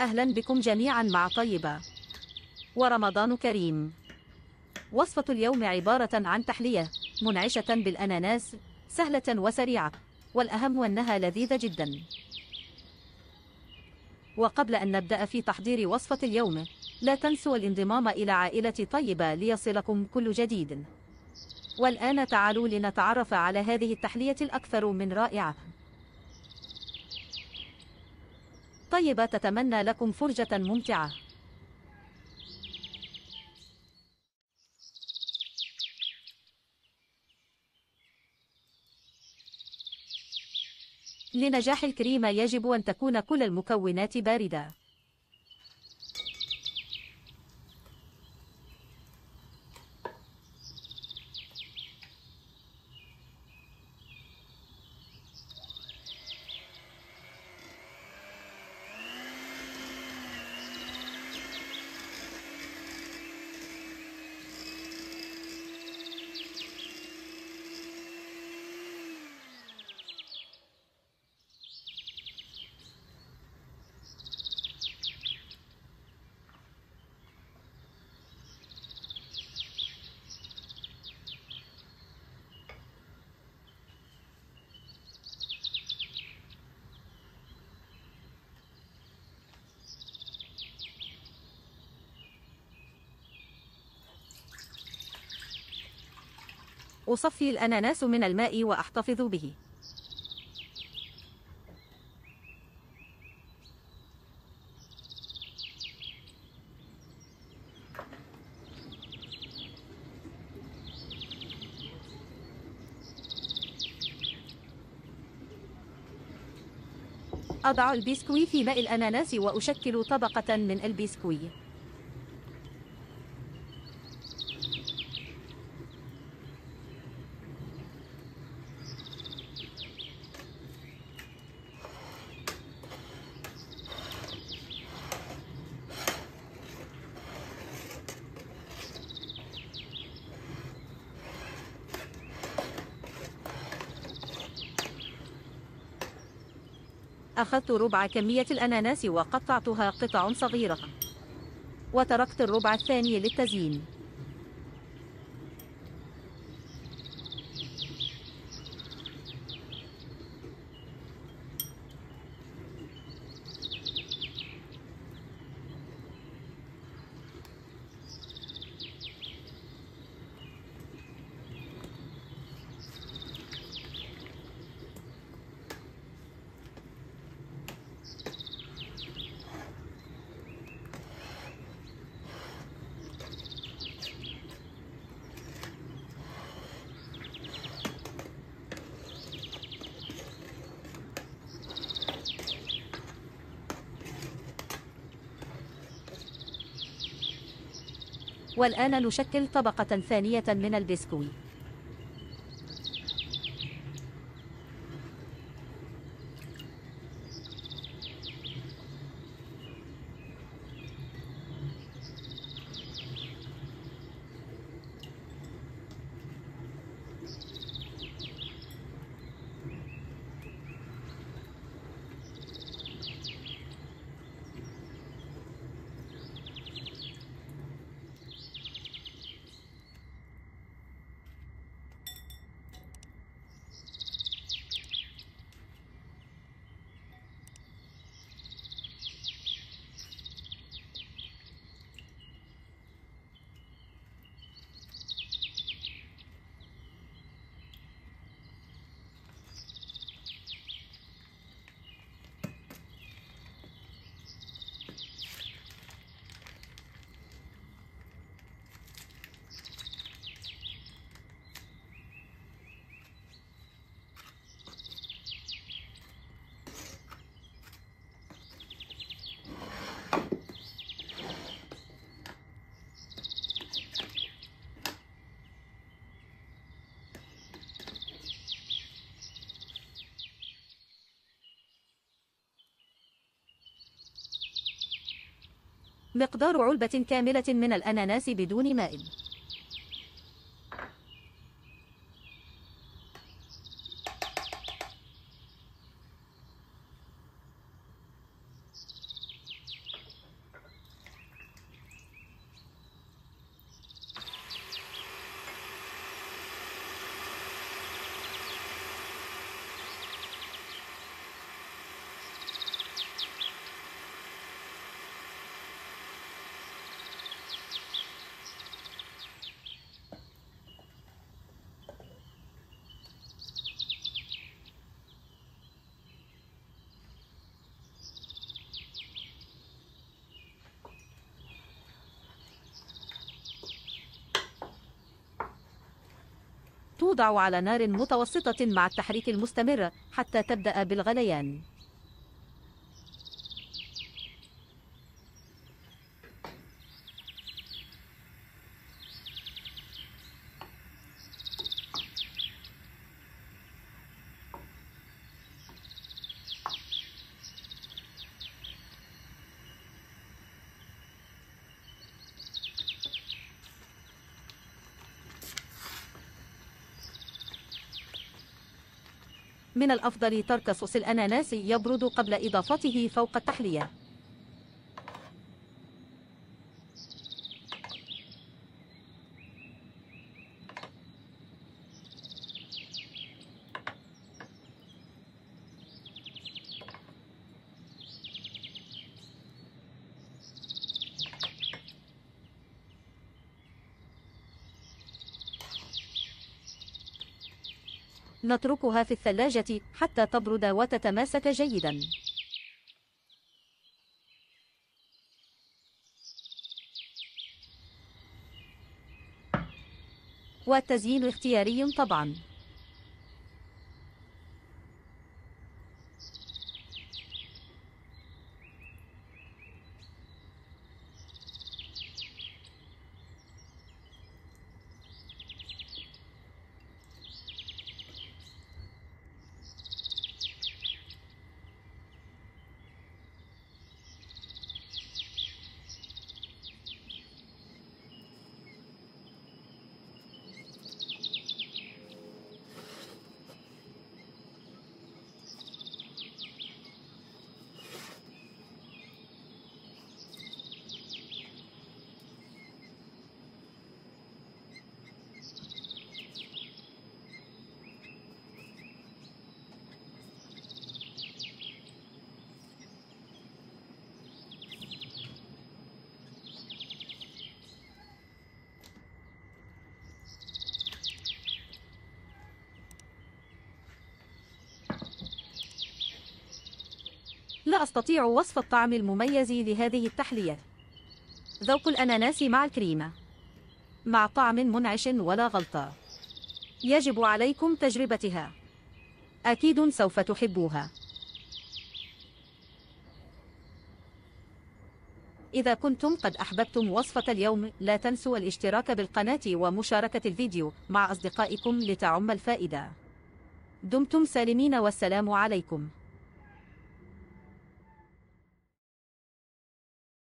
أهلا بكم جميعا مع طيبة ورمضان كريم وصفة اليوم عبارة عن تحلية منعشة بالأناناس سهلة وسريعة والأهم أنها لذيذة جدا وقبل أن نبدأ في تحضير وصفة اليوم لا تنسوا الانضمام إلى عائلة طيبة ليصلكم كل جديد والآن تعالوا لنتعرف على هذه التحلية الأكثر من رائعة الطيبة تتمنى لكم فرجة ممتعة لنجاح الكريمة يجب أن تكون كل المكونات باردة أصفي الأناناس من الماء وأحتفظ به أضع البسكوي في ماء الأناناس وأشكل طبقة من البسكوي أخذت ربع كمية الأناناس وقطعتها قطع صغيرة وتركت الربع الثاني للتزيين والآن نشكل طبقة ثانية من البسكوي مقدار علبة كاملة من الأناناس بدون ماء توضع على نار متوسطة مع التحريك المستمر حتى تبدأ بالغليان من الأفضل ترك صوص الأناناس يبرد قبل إضافته فوق التحلية نتركها في الثلاجة حتى تبرد وتتماسك جيداً والتزيين اختياري طبعاً لا أستطيع وصف الطعم المميز لهذه التحلية ذوق الأناناس مع الكريمة مع طعم منعش ولا غلطة يجب عليكم تجربتها أكيد سوف تحبوها إذا كنتم قد أحببتم وصفة اليوم لا تنسوا الاشتراك بالقناة ومشاركة الفيديو مع أصدقائكم لتعم الفائدة دمتم سالمين والسلام عليكم